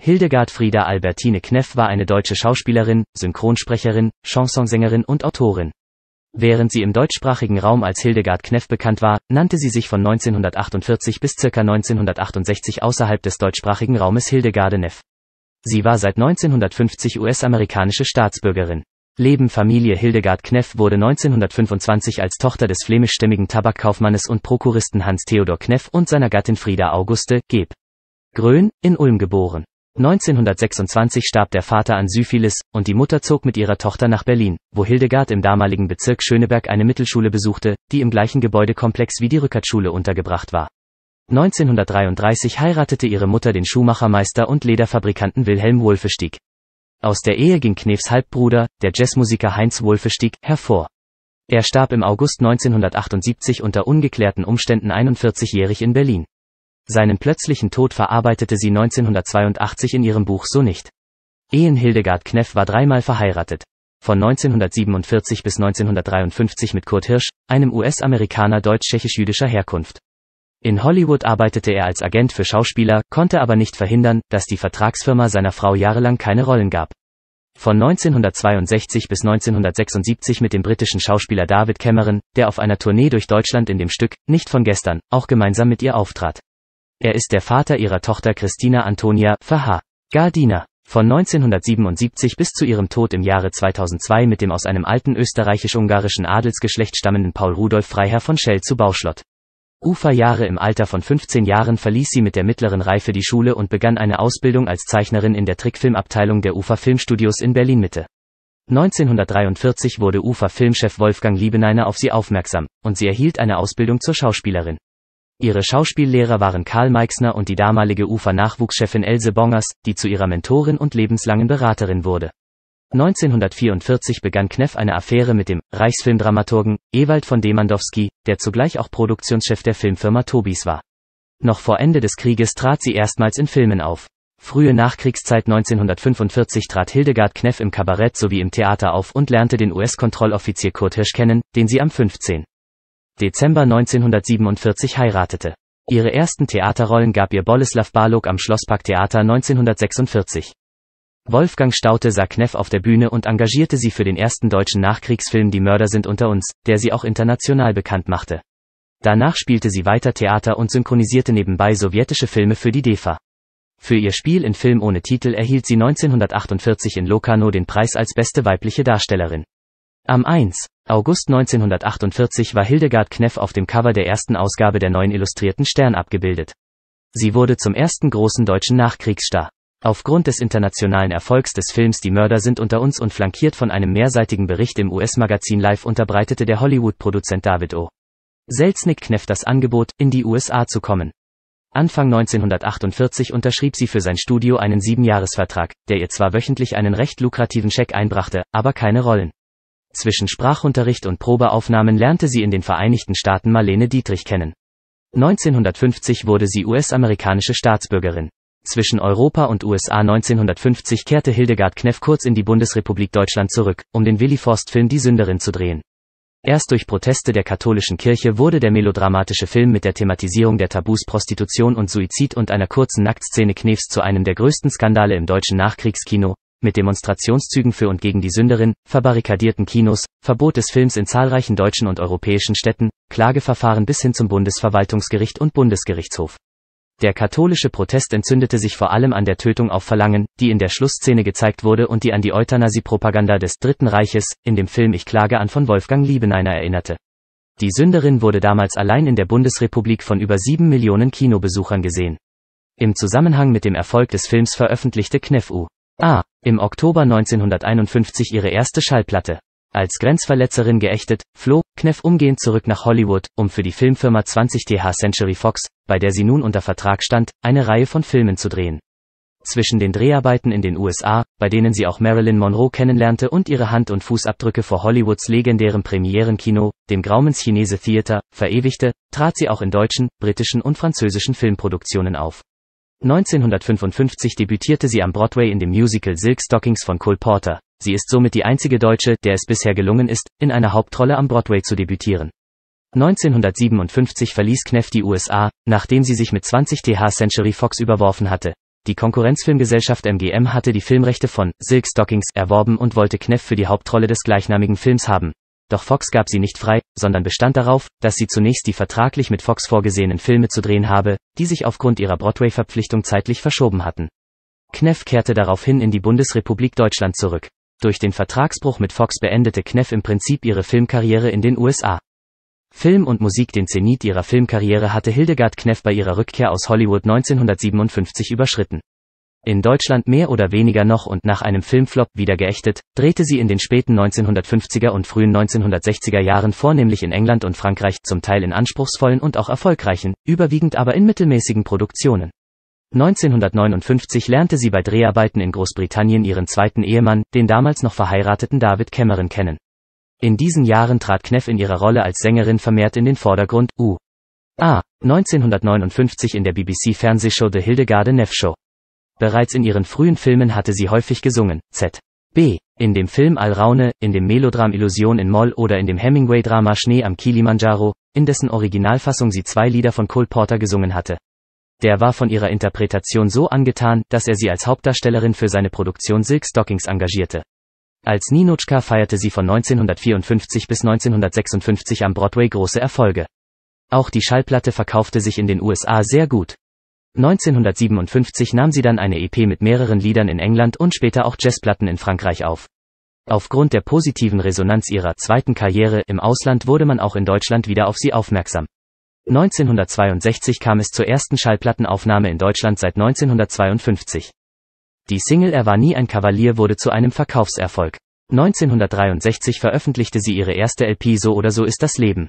Hildegard Frieda Albertine Kneff war eine deutsche Schauspielerin, Synchronsprecherin, Chansonsängerin und Autorin. Während sie im deutschsprachigen Raum als Hildegard Kneff bekannt war, nannte sie sich von 1948 bis ca. 1968 außerhalb des deutschsprachigen Raumes Hildegarde Neff. Sie war seit 1950 US-amerikanische Staatsbürgerin. Leben Familie Hildegard Kneff wurde 1925 als Tochter des flämischstämmigen Tabakkaufmannes und Prokuristen Hans Theodor Kneff und seiner Gattin Frieda Auguste, geb. Grön, in Ulm geboren. 1926 starb der Vater an Syphilis, und die Mutter zog mit ihrer Tochter nach Berlin, wo Hildegard im damaligen Bezirk Schöneberg eine Mittelschule besuchte, die im gleichen Gebäudekomplex wie die Rückertschule untergebracht war. 1933 heiratete ihre Mutter den Schuhmachermeister und Lederfabrikanten Wilhelm Wolfestieg. Aus der Ehe ging Knefs Halbbruder, der Jazzmusiker Heinz Wolfestieg, hervor. Er starb im August 1978 unter ungeklärten Umständen 41-jährig in Berlin. Seinen plötzlichen Tod verarbeitete sie 1982 in ihrem Buch So nicht. Ehen Hildegard Kneff war dreimal verheiratet. Von 1947 bis 1953 mit Kurt Hirsch, einem US-Amerikaner deutsch-tschechisch-jüdischer Herkunft. In Hollywood arbeitete er als Agent für Schauspieler, konnte aber nicht verhindern, dass die Vertragsfirma seiner Frau jahrelang keine Rollen gab. Von 1962 bis 1976 mit dem britischen Schauspieler David Cameron, der auf einer Tournee durch Deutschland in dem Stück, nicht von gestern, auch gemeinsam mit ihr auftrat. Er ist der Vater ihrer Tochter Christina Antonia Verha Gardiner. Von 1977 bis zu ihrem Tod im Jahre 2002 mit dem aus einem alten österreichisch-ungarischen Adelsgeschlecht stammenden Paul Rudolf Freiherr von Schell zu Bauschlott. Jahre im Alter von 15 Jahren verließ sie mit der mittleren Reife die Schule und begann eine Ausbildung als Zeichnerin in der Trickfilmabteilung der Ufer Filmstudios in Berlin-Mitte. 1943 wurde Ufer Filmchef Wolfgang Liebeneiner auf sie aufmerksam, und sie erhielt eine Ausbildung zur Schauspielerin. Ihre Schauspiellehrer waren Karl Meixner und die damalige ufer nachwuchschefin Else Bongers, die zu ihrer Mentorin und lebenslangen Beraterin wurde. 1944 begann Kneff eine Affäre mit dem Reichsfilmdramaturgen Ewald von Demandowski, der zugleich auch Produktionschef der Filmfirma Tobis war. Noch vor Ende des Krieges trat sie erstmals in Filmen auf. Frühe Nachkriegszeit 1945 trat Hildegard Kneff im Kabarett sowie im Theater auf und lernte den US-Kontrolloffizier Kurt Hirsch kennen, den sie am 15. Dezember 1947 heiratete. Ihre ersten Theaterrollen gab ihr Boleslav Balog am Schlossparktheater 1946. Wolfgang Staute sah Kneff auf der Bühne und engagierte sie für den ersten deutschen Nachkriegsfilm Die Mörder sind unter uns, der sie auch international bekannt machte. Danach spielte sie weiter Theater und synchronisierte nebenbei sowjetische Filme für die DEFA. Für ihr Spiel in Film ohne Titel erhielt sie 1948 in Locarno den Preis als beste weibliche Darstellerin. Am 1. August 1948 war Hildegard Kneff auf dem Cover der ersten Ausgabe der neuen Illustrierten Stern abgebildet. Sie wurde zum ersten großen deutschen Nachkriegsstar. Aufgrund des internationalen Erfolgs des Films Die Mörder sind unter uns und flankiert von einem mehrseitigen Bericht im US-Magazin Live unterbreitete der Hollywood-Produzent David O. Selznick Kneff das Angebot, in die USA zu kommen. Anfang 1948 unterschrieb sie für sein Studio einen Siebenjahresvertrag, der ihr zwar wöchentlich einen recht lukrativen Scheck einbrachte, aber keine Rollen. Zwischen Sprachunterricht und Probeaufnahmen lernte sie in den Vereinigten Staaten Marlene Dietrich kennen. 1950 wurde sie US-amerikanische Staatsbürgerin. Zwischen Europa und USA 1950 kehrte Hildegard Kneff kurz in die Bundesrepublik Deutschland zurück, um den Willi Forst-Film Die Sünderin zu drehen. Erst durch Proteste der katholischen Kirche wurde der melodramatische Film mit der Thematisierung der Tabus Prostitution und Suizid und einer kurzen Nacktszene Knefs zu einem der größten Skandale im deutschen Nachkriegskino, mit Demonstrationszügen für und gegen die Sünderin, verbarrikadierten Kinos, Verbot des Films in zahlreichen deutschen und europäischen Städten, Klageverfahren bis hin zum Bundesverwaltungsgericht und Bundesgerichtshof. Der katholische Protest entzündete sich vor allem an der Tötung auf Verlangen, die in der Schlussszene gezeigt wurde und die an die Euthanasie-Propaganda des Dritten Reiches, in dem Film Ich klage an von Wolfgang Liebeneiner erinnerte. Die Sünderin wurde damals allein in der Bundesrepublik von über sieben Millionen Kinobesuchern gesehen. Im Zusammenhang mit dem Erfolg des Films veröffentlichte Knef U. A. Ah, Im Oktober 1951 ihre erste Schallplatte. Als Grenzverletzerin geächtet, floh Kneff umgehend zurück nach Hollywood, um für die Filmfirma 20th Century Fox, bei der sie nun unter Vertrag stand, eine Reihe von Filmen zu drehen. Zwischen den Dreharbeiten in den USA, bei denen sie auch Marilyn Monroe kennenlernte und ihre Hand- und Fußabdrücke vor Hollywoods legendärem Premierenkino, dem Graumens Chinese Theater, verewigte, trat sie auch in deutschen, britischen und französischen Filmproduktionen auf. 1955 debütierte sie am Broadway in dem Musical Silk Stockings von Cole Porter. Sie ist somit die einzige Deutsche, der es bisher gelungen ist, in einer Hauptrolle am Broadway zu debütieren. 1957 verließ Kneff die USA, nachdem sie sich mit 20 TH Century Fox überworfen hatte. Die Konkurrenzfilmgesellschaft MGM hatte die Filmrechte von Silk Stockings erworben und wollte Kneff für die Hauptrolle des gleichnamigen Films haben doch Fox gab sie nicht frei, sondern bestand darauf, dass sie zunächst die vertraglich mit Fox vorgesehenen Filme zu drehen habe, die sich aufgrund ihrer Broadway-Verpflichtung zeitlich verschoben hatten. Kneff kehrte daraufhin in die Bundesrepublik Deutschland zurück. Durch den Vertragsbruch mit Fox beendete Kneff im Prinzip ihre Filmkarriere in den USA. Film und Musik den Zenit ihrer Filmkarriere hatte Hildegard Kneff bei ihrer Rückkehr aus Hollywood 1957 überschritten in Deutschland mehr oder weniger noch und nach einem Filmflop wieder geächtet, drehte sie in den späten 1950er und frühen 1960er Jahren vornehmlich in England und Frankreich, zum Teil in anspruchsvollen und auch erfolgreichen, überwiegend aber in mittelmäßigen Produktionen. 1959 lernte sie bei Dreharbeiten in Großbritannien ihren zweiten Ehemann, den damals noch verheirateten David Cameron kennen. In diesen Jahren trat Kneff in ihrer Rolle als Sängerin vermehrt in den Vordergrund, u. a. 1959 in der BBC-Fernsehshow The Hildegarde Neff Show. Bereits in ihren frühen Filmen hatte sie häufig gesungen, z. B. In dem Film Al Raune, in dem Melodram Illusion in Moll oder in dem Hemingway-Drama Schnee am Kilimanjaro, in dessen Originalfassung sie zwei Lieder von Cole Porter gesungen hatte. Der war von ihrer Interpretation so angetan, dass er sie als Hauptdarstellerin für seine Produktion Silk Stockings engagierte. Als Ninochka feierte sie von 1954 bis 1956 am Broadway große Erfolge. Auch die Schallplatte verkaufte sich in den USA sehr gut. 1957 nahm sie dann eine EP mit mehreren Liedern in England und später auch Jazzplatten in Frankreich auf. Aufgrund der positiven Resonanz ihrer zweiten Karriere im Ausland wurde man auch in Deutschland wieder auf sie aufmerksam. 1962 kam es zur ersten Schallplattenaufnahme in Deutschland seit 1952. Die Single Er war nie ein Kavalier wurde zu einem Verkaufserfolg. 1963 veröffentlichte sie ihre erste LP e So oder so ist das Leben.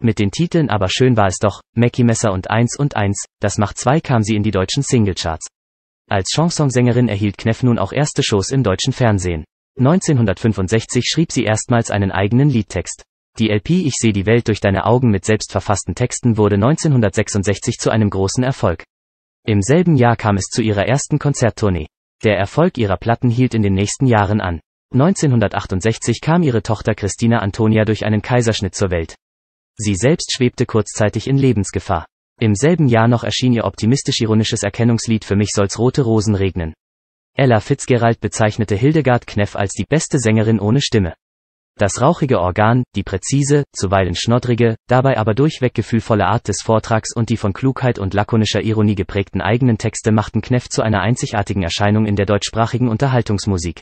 Mit den Titeln aber schön war es doch, Mackie Messer und 1 und 1, das macht 2 kam sie in die deutschen Singlecharts. Als Chansonsängerin erhielt Kneff nun auch erste Shows im deutschen Fernsehen. 1965 schrieb sie erstmals einen eigenen Liedtext. Die LP Ich sehe die Welt durch deine Augen mit selbstverfassten Texten wurde 1966 zu einem großen Erfolg. Im selben Jahr kam es zu ihrer ersten Konzerttournee. Der Erfolg ihrer Platten hielt in den nächsten Jahren an. 1968 kam ihre Tochter Christina Antonia durch einen Kaiserschnitt zur Welt. Sie selbst schwebte kurzzeitig in Lebensgefahr. Im selben Jahr noch erschien ihr optimistisch-ironisches Erkennungslied Für mich soll's rote Rosen regnen. Ella Fitzgerald bezeichnete Hildegard Kneff als die beste Sängerin ohne Stimme. Das rauchige Organ, die präzise, zuweilen schnoddrige, dabei aber durchweg gefühlvolle Art des Vortrags und die von Klugheit und lakonischer Ironie geprägten eigenen Texte machten Kneff zu einer einzigartigen Erscheinung in der deutschsprachigen Unterhaltungsmusik.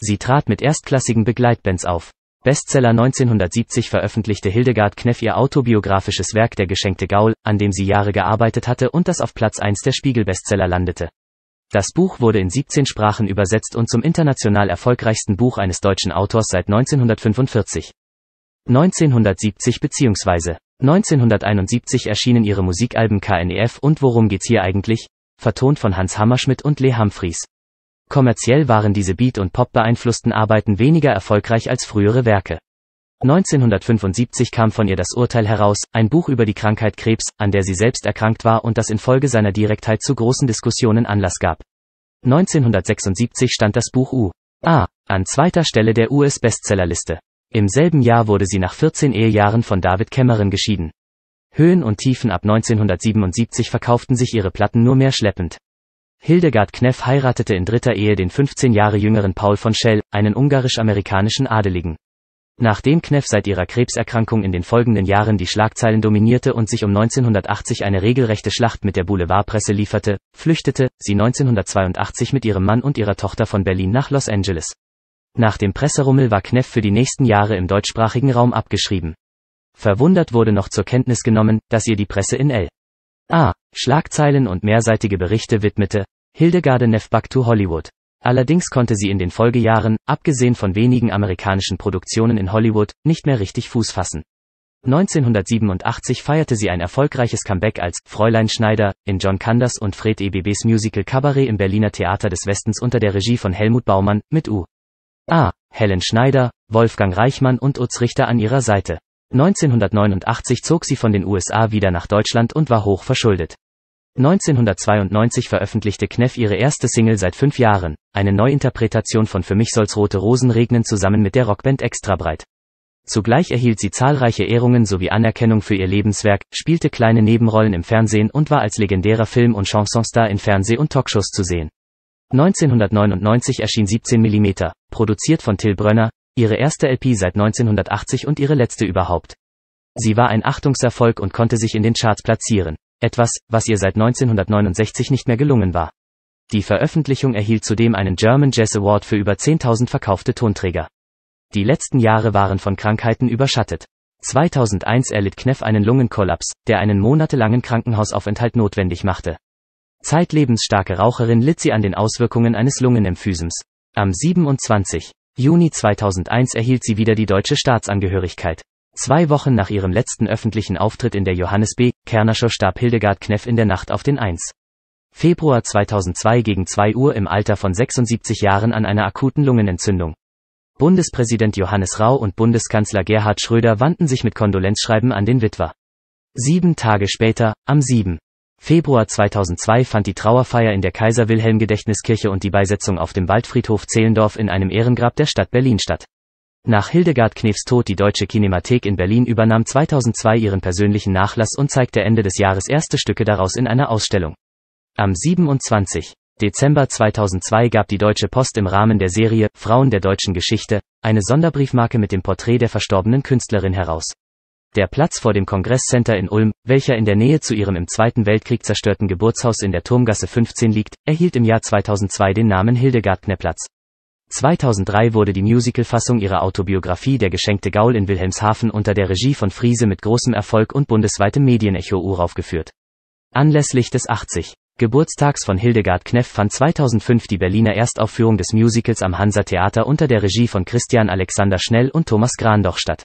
Sie trat mit erstklassigen Begleitbands auf. Bestseller 1970 veröffentlichte Hildegard Kneff ihr autobiografisches Werk Der geschenkte Gaul, an dem sie Jahre gearbeitet hatte und das auf Platz 1 der Spiegel-Bestseller landete. Das Buch wurde in 17 Sprachen übersetzt und zum international erfolgreichsten Buch eines deutschen Autors seit 1945. 1970 bzw. 1971 erschienen ihre Musikalben KNEF und Worum geht's hier eigentlich, vertont von Hans Hammerschmidt und Lee Humphries. Kommerziell waren diese Beat- und Pop-beeinflussten Arbeiten weniger erfolgreich als frühere Werke. 1975 kam von ihr das Urteil heraus, ein Buch über die Krankheit Krebs, an der sie selbst erkrankt war und das infolge seiner Direktheit zu großen Diskussionen Anlass gab. 1976 stand das Buch U. A. an zweiter Stelle der US-Bestsellerliste. Im selben Jahr wurde sie nach 14 Ehejahren von David Cameron geschieden. Höhen und Tiefen ab 1977 verkauften sich ihre Platten nur mehr schleppend. Hildegard Kneff heiratete in dritter Ehe den 15 Jahre jüngeren Paul von Schell, einen ungarisch-amerikanischen Adeligen. Nachdem Kneff seit ihrer Krebserkrankung in den folgenden Jahren die Schlagzeilen dominierte und sich um 1980 eine regelrechte Schlacht mit der Boulevardpresse lieferte, flüchtete sie 1982 mit ihrem Mann und ihrer Tochter von Berlin nach Los Angeles. Nach dem Presserummel war Kneff für die nächsten Jahre im deutschsprachigen Raum abgeschrieben. Verwundert wurde noch zur Kenntnis genommen, dass ihr die Presse in L. A. Ah, Schlagzeilen und mehrseitige Berichte widmete, Hildegarde to Hollywood. Allerdings konnte sie in den Folgejahren, abgesehen von wenigen amerikanischen Produktionen in Hollywood, nicht mehr richtig Fuß fassen. 1987 feierte sie ein erfolgreiches Comeback als Fräulein Schneider in John Kanders und Fred EBBs Musical Cabaret im Berliner Theater des Westens unter der Regie von Helmut Baumann mit U. A. Helen Schneider, Wolfgang Reichmann und Utz Richter an ihrer Seite. 1989 zog sie von den USA wieder nach Deutschland und war hoch verschuldet. 1992 veröffentlichte Kneff ihre erste Single seit fünf Jahren, eine Neuinterpretation von Für mich soll's rote Rosen regnen zusammen mit der Rockband Extrabreit. Zugleich erhielt sie zahlreiche Ehrungen sowie Anerkennung für ihr Lebenswerk, spielte kleine Nebenrollen im Fernsehen und war als legendärer Film- und Chansonstar in Fernseh- und Talkshows zu sehen. 1999 erschien 17 mm, produziert von Till Brönner, ihre erste LP seit 1980 und ihre letzte überhaupt. Sie war ein Achtungserfolg und konnte sich in den Charts platzieren, etwas, was ihr seit 1969 nicht mehr gelungen war. Die Veröffentlichung erhielt zudem einen German Jazz Award für über 10.000 verkaufte Tonträger. Die letzten Jahre waren von Krankheiten überschattet. 2001 erlitt Kneff einen Lungenkollaps, der einen monatelangen Krankenhausaufenthalt notwendig machte. Zeitlebensstarke Raucherin litt sie an den Auswirkungen eines Lungenemphysms. Am 27. Juni 2001 erhielt sie wieder die deutsche Staatsangehörigkeit. Zwei Wochen nach ihrem letzten öffentlichen Auftritt in der Johannes B. Kernerscher starb Hildegard Kneff in der Nacht auf den 1. Februar 2002 gegen 2 Uhr im Alter von 76 Jahren an einer akuten Lungenentzündung. Bundespräsident Johannes Rau und Bundeskanzler Gerhard Schröder wandten sich mit Kondolenzschreiben an den Witwer. Sieben Tage später, am 7. Februar 2002 fand die Trauerfeier in der Kaiser-Wilhelm-Gedächtniskirche und die Beisetzung auf dem Waldfriedhof Zehlendorf in einem Ehrengrab der Stadt Berlin statt. Nach Hildegard Knefs Tod die Deutsche Kinemathek in Berlin übernahm 2002 ihren persönlichen Nachlass und zeigte Ende des Jahres erste Stücke daraus in einer Ausstellung. Am 27. Dezember 2002 gab die Deutsche Post im Rahmen der Serie Frauen der deutschen Geschichte eine Sonderbriefmarke mit dem Porträt der verstorbenen Künstlerin heraus. Der Platz vor dem Kongresscenter in Ulm, welcher in der Nähe zu ihrem im Zweiten Weltkrieg zerstörten Geburtshaus in der Turmgasse 15 liegt, erhielt im Jahr 2002 den Namen Hildegard-Kneplatz. 2003 wurde die Musicalfassung ihrer Autobiografie Der geschenkte Gaul in Wilhelmshaven unter der Regie von Friese mit großem Erfolg und bundesweitem Medienecho uraufgeführt. Anlässlich des 80. Geburtstags von Hildegard Kneff fand 2005 die Berliner Erstaufführung des Musicals am Hansa Theater unter der Regie von Christian Alexander Schnell und Thomas Grandoch statt.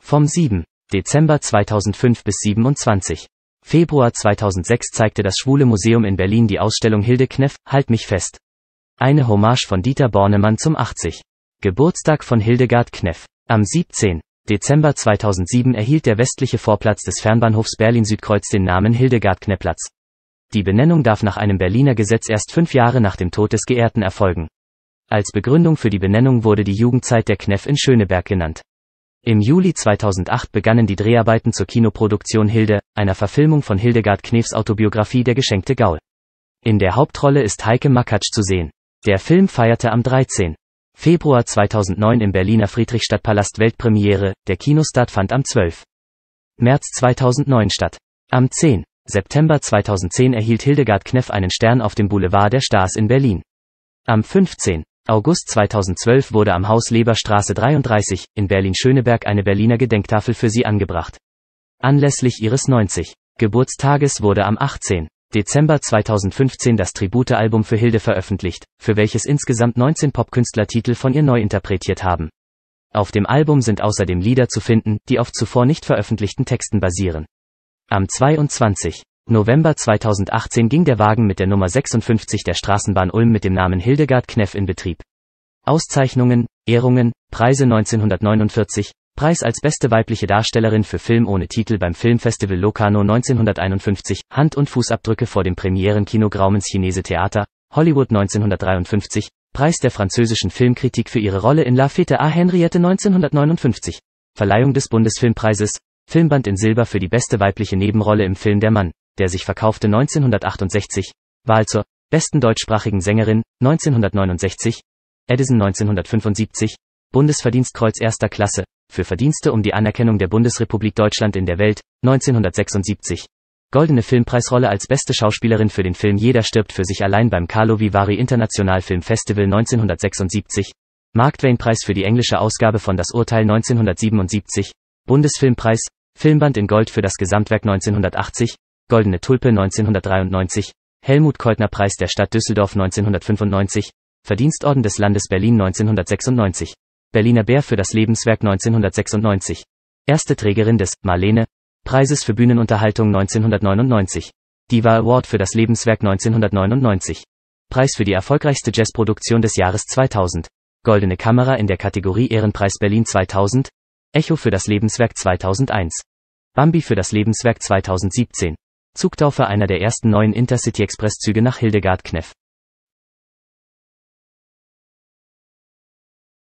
Vom 7. Dezember 2005 bis 27. Februar 2006 zeigte das Schwule Museum in Berlin die Ausstellung Hilde Kneff, Halt mich fest. Eine Hommage von Dieter Bornemann zum 80. Geburtstag von Hildegard Kneff. Am 17. Dezember 2007 erhielt der westliche Vorplatz des Fernbahnhofs Berlin-Südkreuz den Namen hildegard Knepplatz. Die Benennung darf nach einem Berliner Gesetz erst fünf Jahre nach dem Tod des Geehrten erfolgen. Als Begründung für die Benennung wurde die Jugendzeit der Kneff in Schöneberg genannt. Im Juli 2008 begannen die Dreharbeiten zur Kinoproduktion Hilde, einer Verfilmung von Hildegard Knefs Autobiografie Der geschenkte Gaul. In der Hauptrolle ist Heike Makatsch zu sehen. Der Film feierte am 13. Februar 2009 im Berliner Friedrichstadtpalast Weltpremiere, der Kinostart fand am 12. März 2009 statt. Am 10. September 2010 erhielt Hildegard Kneff einen Stern auf dem Boulevard der Stars in Berlin. Am 15. August 2012 wurde am Haus Leberstraße 33 in Berlin-Schöneberg eine Berliner Gedenktafel für sie angebracht. Anlässlich ihres 90. Geburtstages wurde am 18. Dezember 2015 das Tributealbum für Hilde veröffentlicht, für welches insgesamt 19 Popkünstlertitel von ihr neu interpretiert haben. Auf dem Album sind außerdem Lieder zu finden, die auf zuvor nicht veröffentlichten Texten basieren. Am 22. November 2018 ging der Wagen mit der Nummer 56 der Straßenbahn Ulm mit dem Namen Hildegard Kneff in Betrieb. Auszeichnungen, Ehrungen, Preise 1949, Preis als beste weibliche Darstellerin für Film ohne Titel beim Filmfestival Locarno 1951, Hand- und Fußabdrücke vor dem Premierenkino Graumens Chinese Theater, Hollywood 1953, Preis der französischen Filmkritik für ihre Rolle in La Fête à Henriette 1959, Verleihung des Bundesfilmpreises, Filmband in Silber für die beste weibliche Nebenrolle im Film Der Mann der sich verkaufte 1968, Wahl zur besten deutschsprachigen Sängerin 1969, Edison 1975, Bundesverdienstkreuz erster Klasse, für Verdienste um die Anerkennung der Bundesrepublik Deutschland in der Welt 1976. Goldene Filmpreisrolle als beste Schauspielerin für den Film Jeder stirbt für sich allein beim Carlo Vivari International Film Festival 1976, Mark Twain Preis für die englische Ausgabe von Das Urteil 1977, Bundesfilmpreis, Filmband in Gold für das Gesamtwerk 1980, Goldene Tulpe 1993, helmut Koltner preis der Stadt Düsseldorf 1995, Verdienstorden des Landes Berlin 1996, Berliner Bär für das Lebenswerk 1996, erste Trägerin des Marlene Preises für Bühnenunterhaltung 1999, Diva Award für das Lebenswerk 1999, Preis für die erfolgreichste Jazzproduktion des Jahres 2000, Goldene Kamera in der Kategorie Ehrenpreis Berlin 2000, Echo für das Lebenswerk 2001, Bambi für das Lebenswerk 2017. Zugtaufe einer der ersten neuen Intercity-Express-Züge nach Hildegard-Kneff